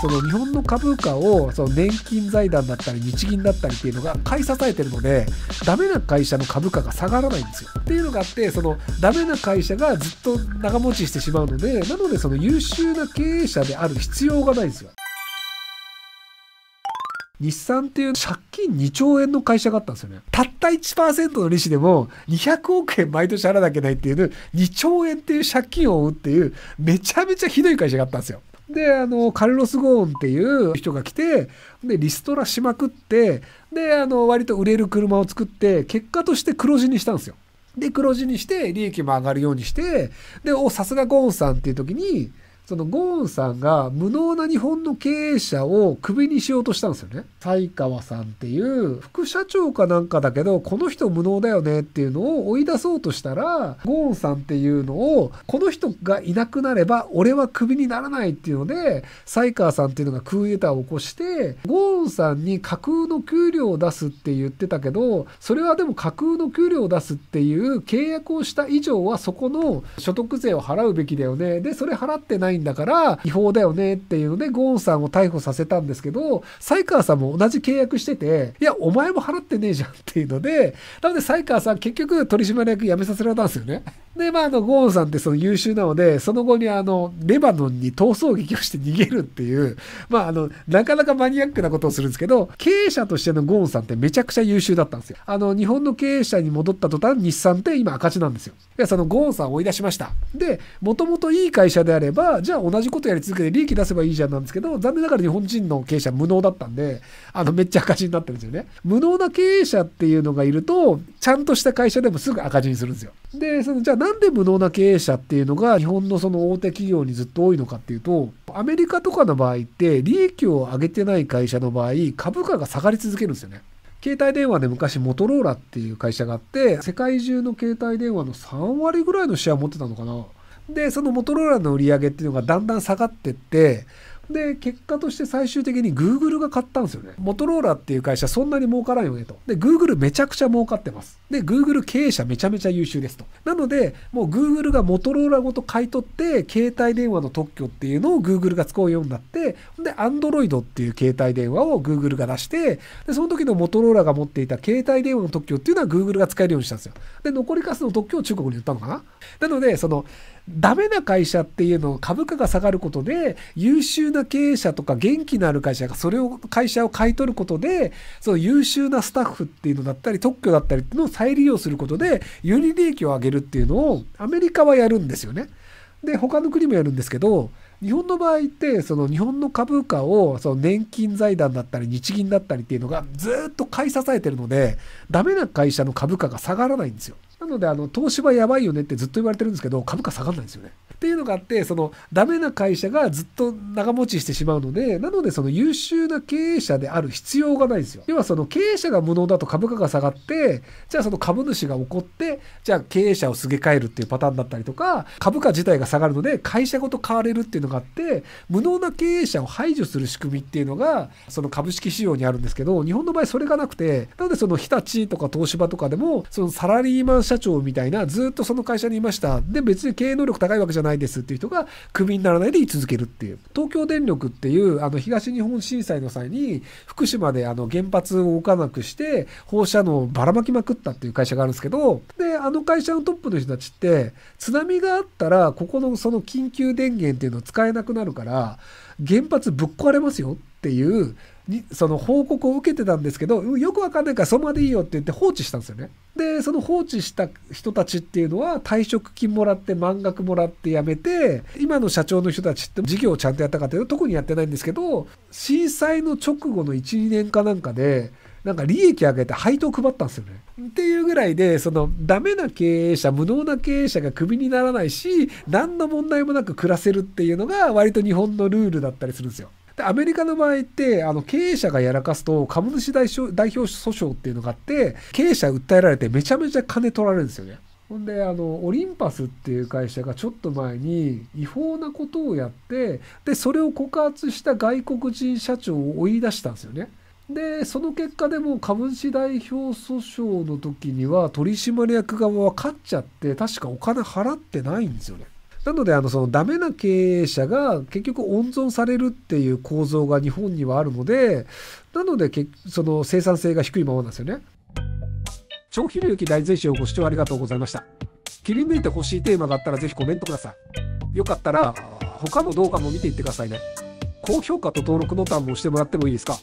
その日本の株価をその年金財団だったり日銀だったりっていうのが買い支えてるのでダメな会社の株価が下がらないんですよっていうのがあってそのダメな会社がずっと長持ちしてしまうのでなのでその優秀な経営者である必要がないんですよ日産っていう借金2兆円の会社があったんですよね。たった1%の利子でも200億円毎年払わなきゃいけないっていう2兆円っていう借金を負うっていうめちゃめちゃひどい会社があったんですよ。であのカルロス・ゴーンっていう人が来てでリストラしまくってであの割と売れる車を作って結果として黒字にしたんですよ。で黒字にして利益も上がるようにしてでおさすがゴーンさんっていう時にそのゴーンさんが無能な日本の経営者をクビにしようとしたんですよね。才川さんっていう副社長かなんかだけど、この人無能だよねっていうのを追い出そうとしたら、ゴーンさんっていうのを、この人がいなくなれば俺はクビにならないっていうので、才川さんっていうのがクーデターを起こして、ゴーンさんに架空の給料を出すって言ってたけど、それはでも架空の給料を出すっていう契約をした以上はそこの所得税を払うべきだよね。で、それ払ってないんだから、違法だよねっていうので、ゴーンさんを逮捕させたんですけど、才川さんも同じ契約してて、いや、お前も払ってねえじゃんっていうので、なので才川さん結局取締役辞めさせられたんですよね。で、まあ、あの、ゴーンさんってその優秀なので、その後にあの、レバノンに逃走劇をして逃げるっていう、まあ、あの、なかなかマニアックなことをするんですけど、経営者としてのゴーンさんってめちゃくちゃ優秀だったんですよ。あの、日本の経営者に戻った途端、日産って今赤字なんですよ。で、そのゴーンさんを追い出しました。で、もともといい会社であれば、じゃあ同じことやり続けて利益出せばいいじゃんなんですけど、残念ながら日本人の経営者無能だったんで、あの、めっちゃ赤字になってるんですよね。無能な経営者っていうのがいると、ちゃんとした会社でもすぐ赤字にするんですよ。で、その、じゃあなんで無能な経営者っていうのが日本のその大手企業にずっと多いのかっていうと、アメリカとかの場合って利益を上げてない会社の場合、株価が下がり続けるんですよね。携帯電話で昔モトローラっていう会社があって、世界中の携帯電話の3割ぐらいのシェア持ってたのかな。で、そのモトローラの売り上げっていうのがだんだん下がってって、で結果として最終的に Google が買ったんですよねモトローラっていう会社そんなに儲からんよねとで Google めちゃくちゃ儲かってますで Google 経営者めちゃめちゃ優秀ですとなのでもう Google がモトローラごと買い取って携帯電話の特許っていうのを Google が使うようになってで Android っていう携帯電話を Google が出してでその時のモトローラが持っていた携帯電話の特許っていうのは Google が使えるようにしたんですよで残りカスの特許を中国に売ったのかななのでそのダメな会社っていうのを株価が下がることで優秀な経営者とか元気のある会社がそれを会社を買い取ることでその優秀なスタッフっていうのだったり特許だったりっていうのを再利用することでより利益を上げるっていうのをアメリカはやるんですよね。で他の国もやるんですけど日本の場合ってその日本の株価をその年金財団だったり日銀だったりっていうのがずっと買い支えてるのでダメな会社の株価が下がらないんですよ。ので、あの、東芝やばいよねってずっと言われてるんですけど、株価下がらないんですよね。っていうのがあって、そのダメな会社がずっと長持ちしてしまうので、なのでその優秀な経営者である必要がないんですよ。要はその経営者が無能だと株価が下がって、じゃあその株主が怒って、じゃあ経営者をすげ替えるっていうパターンだったりとか、株価自体が下がるので会社ごと買われるっていうのがあって、無能な経営者を排除する仕組みっていうのが、その株式市場にあるんですけど、日本の場合それがなくて、なのでその日立とか東芝とかでも、そのサラリーマン社長みたいなずっとその会社にいました。で別に経営能力高いわけじゃないないですっていう人が、クビにならないで居続けるっていう。東京電力っていう、あの、東日本震災の際に、福島であの、原発を置かなくして、放射能をばらまきまくったっていう会社があるんですけど、で、あの会社のトップの人たちって、津波があったら、ここのその緊急電源っていうのを使えなくなるから、原発ぶっ壊れますよっていう、その報告を受けてたんですけどよくわかんないからそのままでいいよって言って放置したんですよねでその放置した人たちっていうのは退職金もらって満額もらって辞めて今の社長の人たちって事業をちゃんとやったかっていうと特にやってないんですけど震災の直後の12年かなんかでなんか利益上げて配当配ったんですよね。っていうぐらいで、そのダメな経営者、無能な経営者がクビにならないし、何の問題もなく暮らせるっていうのが割と日本のルールだったりするんですよ。でアメリカの場合ってあの経営者がやらかすと株主代表訴訟っていうのがあって経営者訴えられてめちゃめちゃ金取られるんですよね。ほんであのオリンパスっていう会社がちょっと前に違法なことをやってでそれを告発した外国人社長を追い出したんですよね。でその結果でも株主代表訴訟の時には取締役側は勝っちゃって確かお金払ってないんですよね。なので、あの、そのダメな経営者が結局温存されるっていう構造が日本にはあるので、なので、その生産性が低いままなんですよね。長期ろ域大全集をご視聴ありがとうございました。切り抜いてほしいテーマがあったらぜひコメントください。よかったら、他の動画も見ていってくださいね。高評価と登録ボタンも押してもらってもいいですか